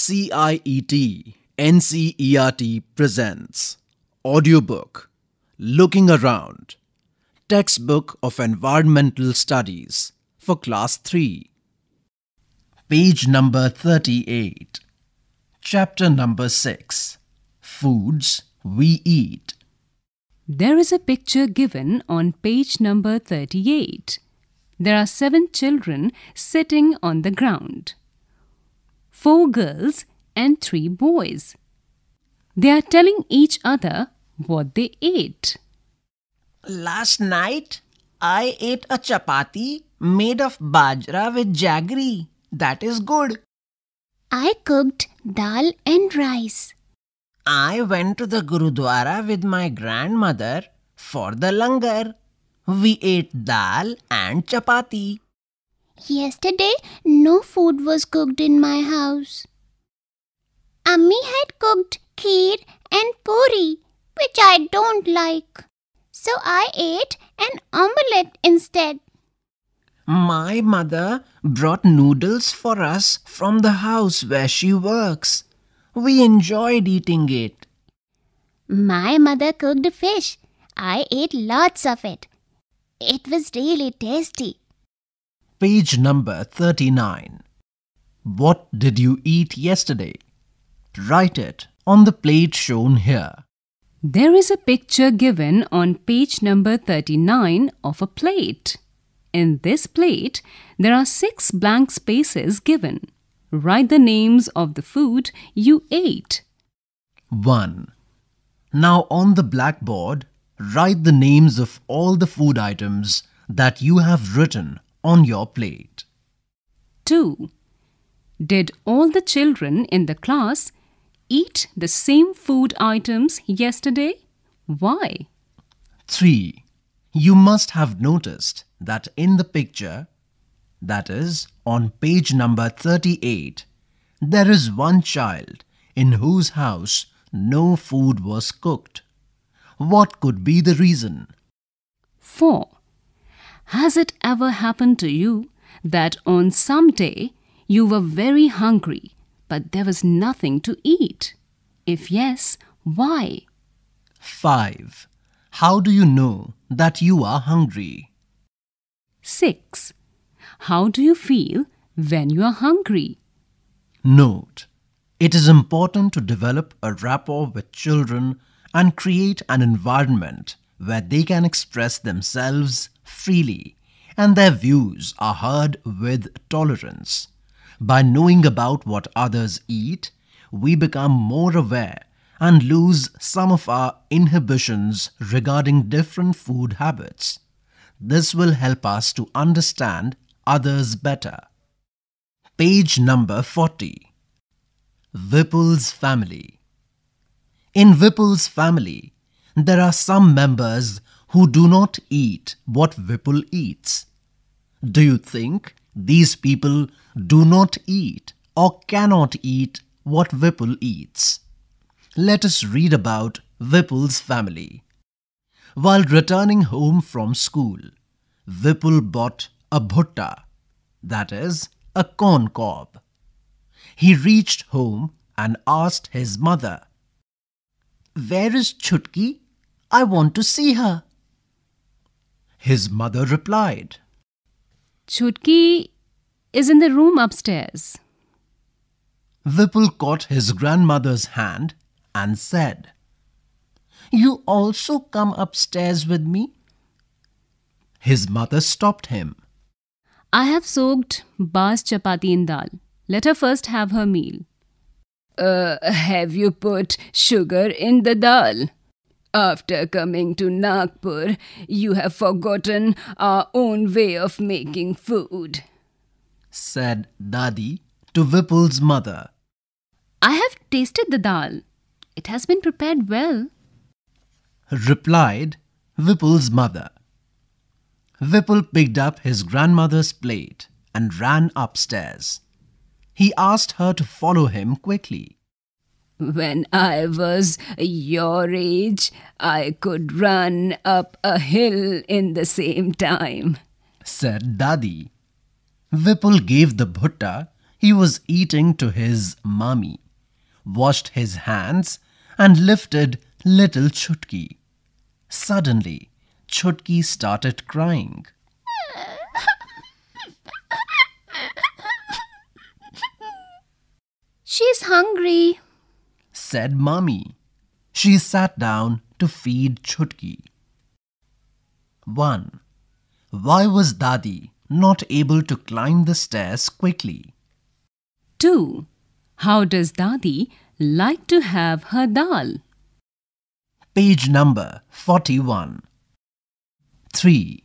CIET NCERT presents audiobook Looking Around Textbook of Environmental Studies for Class 3 Page number 38 Chapter number 6 Foods we eat There is a picture given on page number 38 There are 7 children sitting on the ground four girls and three boys. They are telling each other what they ate. Last night, I ate a chapati made of bajra with jaggery. That is good. I cooked dal and rice. I went to the Gurudwara with my grandmother for the langar. We ate dal and chapati. Yesterday, no food was cooked in my house. Ami had cooked kheer and puri, which I don't like. So I ate an omelette instead. My mother brought noodles for us from the house where she works. We enjoyed eating it. My mother cooked fish. I ate lots of it. It was really tasty page number 39. What did you eat yesterday? Write it on the plate shown here. There is a picture given on page number 39 of a plate. In this plate, there are six blank spaces given. Write the names of the food you ate. 1. Now on the blackboard, write the names of all the food items that you have written on your plate. 2. Did all the children in the class eat the same food items yesterday? Why? 3. You must have noticed that in the picture, that is on page number 38, there is one child in whose house no food was cooked. What could be the reason? 4. Has it ever happened to you that on some day you were very hungry but there was nothing to eat? If yes, why? 5. How do you know that you are hungry? 6. How do you feel when you are hungry? Note It is important to develop a rapport with children and create an environment where they can express themselves freely and their views are heard with tolerance. By knowing about what others eat, we become more aware and lose some of our inhibitions regarding different food habits. This will help us to understand others better. Page number 40 Vipul's Family In Vipul's family, there are some members who do not eat what Vipul eats. Do you think these people do not eat or cannot eat what Vipul eats? Let us read about Vipul's family. While returning home from school, Vipul bought a bhutta, that is, a corn cob. He reached home and asked his mother, Where is Chutki? I want to see her. His mother replied. Chutki is in the room upstairs. Vipul caught his grandmother's hand and said, You also come upstairs with me? His mother stopped him. I have soaked Ba's chapati in dal. Let her first have her meal. Uh, have you put sugar in the dal? After coming to Nagpur, you have forgotten our own way of making food, said Dadi to Vipul's mother. I have tasted the dal. It has been prepared well, replied Vipul's mother. Vipul picked up his grandmother's plate and ran upstairs. He asked her to follow him quickly. When I was your age, I could run up a hill in the same time, said Dadi. Vipul gave the bhutta he was eating to his mummy, washed his hands, and lifted little Chutki. Suddenly, Chutki started crying. She's hungry, said Mummy. She sat down to feed Chutki. 1. Why was Dadi not able to climb the stairs quickly? 2. How does Dadi like to have her dal? Page number 41. 3.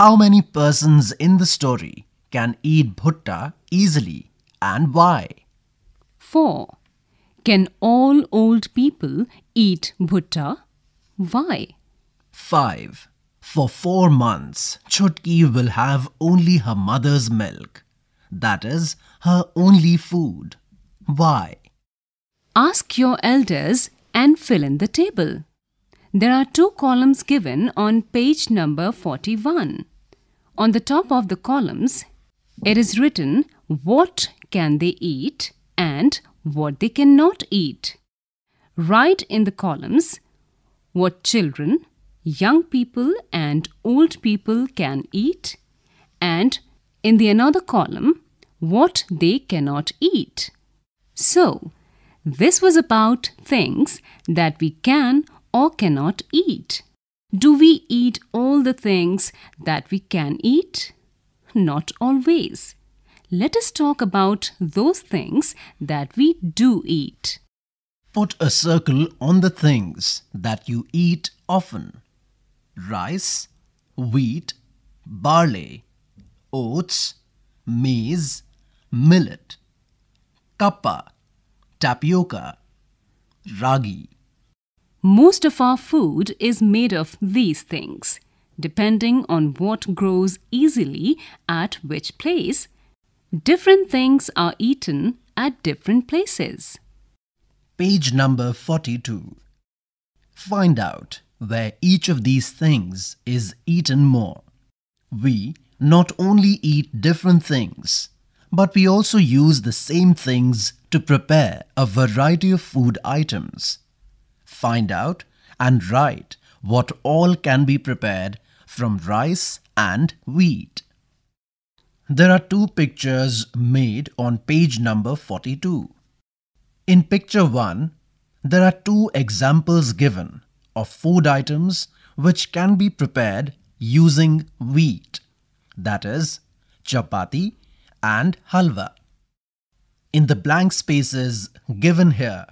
How many persons in the story can eat bhutta easily and why? 4. Can all old people eat bhutta? Why? 5. For four months, Chutki will have only her mother's milk. That is her only food. Why? Ask your elders and fill in the table. There are two columns given on page number 41. On the top of the columns, it is written what can they eat and what they cannot eat. Write in the columns what children, young people and old people can eat and in the another column what they cannot eat. So, this was about things that we can or cannot eat. Do we eat all the things that we can eat? Not always let us talk about those things that we do eat. Put a circle on the things that you eat often rice, wheat, barley, oats, maize, millet, kappa, tapioca, ragi. Most of our food is made of these things, depending on what grows easily at which place Different things are eaten at different places. Page number 42. Find out where each of these things is eaten more. We not only eat different things, but we also use the same things to prepare a variety of food items. Find out and write what all can be prepared from rice and wheat. There are two pictures made on page number 42. In picture 1, there are two examples given of food items which can be prepared using wheat, that is, chapati and halwa. In the blank spaces given here,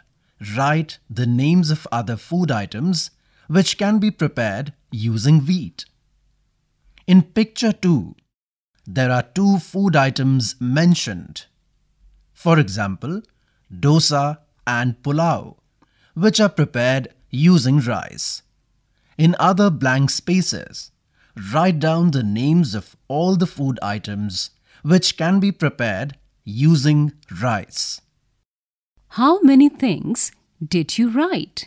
write the names of other food items which can be prepared using wheat. In picture 2, there are two food items mentioned. For example, dosa and pulao, which are prepared using rice. In other blank spaces, write down the names of all the food items which can be prepared using rice. How many things did you write?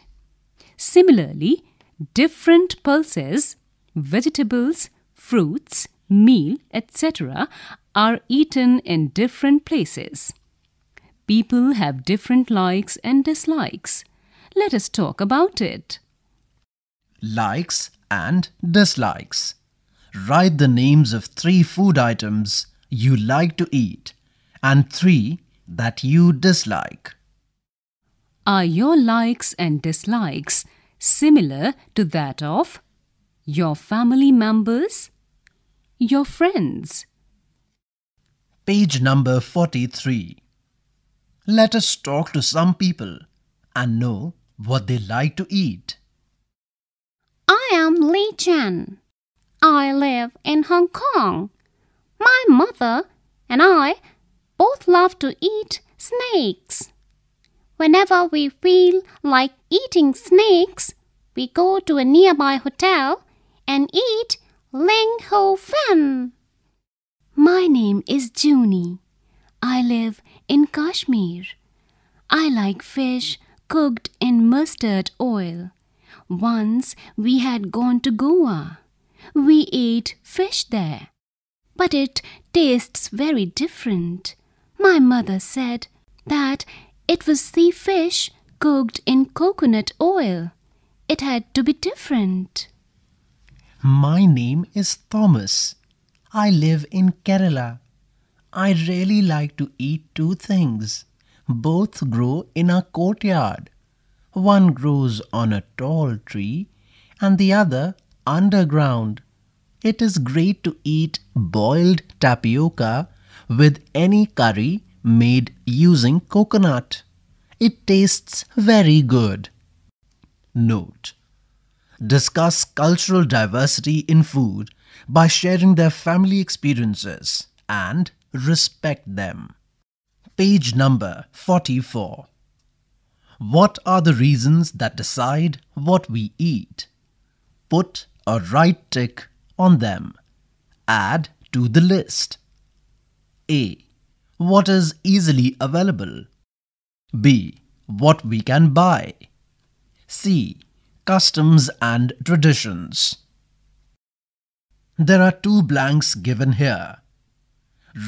Similarly, different pulses, vegetables, fruits, meal, etc., are eaten in different places. People have different likes and dislikes. Let us talk about it. Likes and dislikes. Write the names of three food items you like to eat and three that you dislike. Are your likes and dislikes similar to that of your family members? your friends. Page number 43. Let us talk to some people and know what they like to eat. I am Li Chen. I live in Hong Kong. My mother and I both love to eat snakes. Whenever we feel like eating snakes, we go to a nearby hotel and eat Ling Ho Fan. My name is Junie. I live in Kashmir. I like fish cooked in mustard oil. Once we had gone to Goa. We ate fish there. But it tastes very different. My mother said that it was sea fish cooked in coconut oil. It had to be different. My name is Thomas. I live in Kerala. I really like to eat two things. Both grow in our courtyard. One grows on a tall tree and the other underground. It is great to eat boiled tapioca with any curry made using coconut. It tastes very good. Note discuss cultural diversity in food by sharing their family experiences and respect them. Page number 44. What are the reasons that decide what we eat? Put a right tick on them. Add to the list. A. What is easily available? B. What we can buy. C customs and traditions. There are two blanks given here.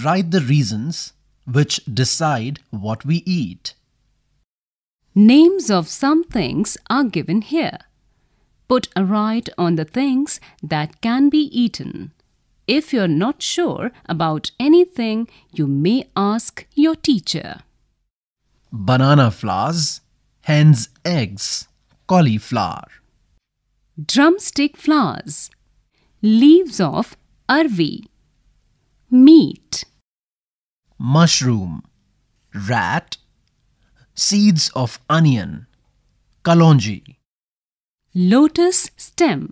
Write the reasons which decide what we eat. Names of some things are given here. Put a right on the things that can be eaten. If you're not sure about anything, you may ask your teacher. Banana flowers, hen's eggs, cauliflower. Drumstick flowers, leaves of arvi, meat, mushroom, rat, seeds of onion, kalonji, lotus stem,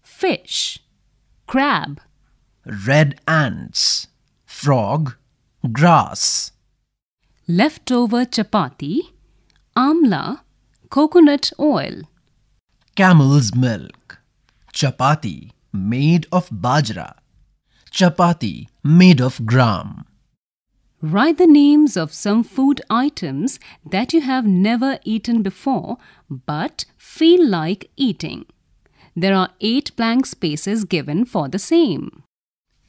fish, crab, red ants, frog, grass, leftover chapati, amla, coconut oil. Camel's milk. Chapati made of bajra. Chapati made of gram. Write the names of some food items that you have never eaten before but feel like eating. There are eight blank spaces given for the same.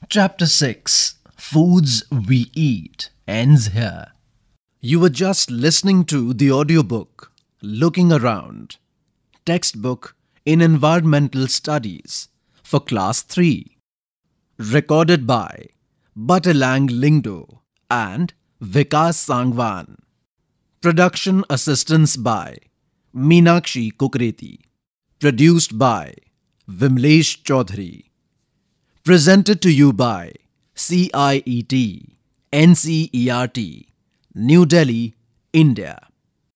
Chapter 6 Foods We Eat ends here. You were just listening to the audiobook Looking Around Textbook in Environmental Studies for Class 3. Recorded by Butterlang Lingdo and Vikas Sangwan. Production assistance by Meenakshi Kukreti. Produced by Vimlesh Chaudhary. Presented to you by CIET, NCERT, New Delhi, India.